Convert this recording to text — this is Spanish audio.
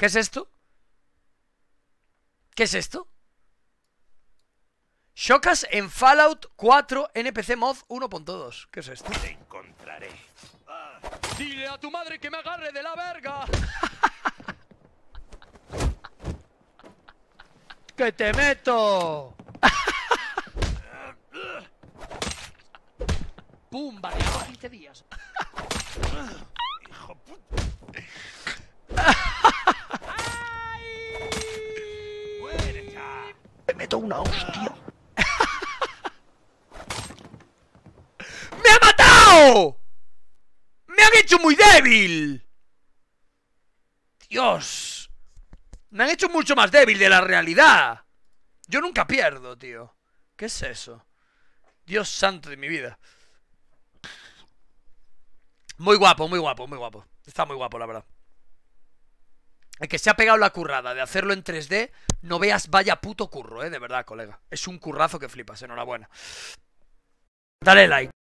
¿Qué es esto? ¿Qué es esto? Shocas en Fallout 4 NPC Mod 1.2. ¿Qué es esto? Te encontraré. dile a tu madre que me agarre de la verga. ¡Que te meto! ¡Pum! Vale, 15 días. una hostia. ¡Me ha matado! ¡Me han hecho muy débil! Dios. Me han hecho mucho más débil de la realidad. Yo nunca pierdo, tío. ¿Qué es eso? Dios santo de mi vida. Muy guapo, muy guapo, muy guapo. Está muy guapo, la verdad. El que se ha pegado la currada de hacerlo en 3D, no veas vaya puto curro, ¿eh? De verdad, colega. Es un currazo que flipas, enhorabuena. Dale like.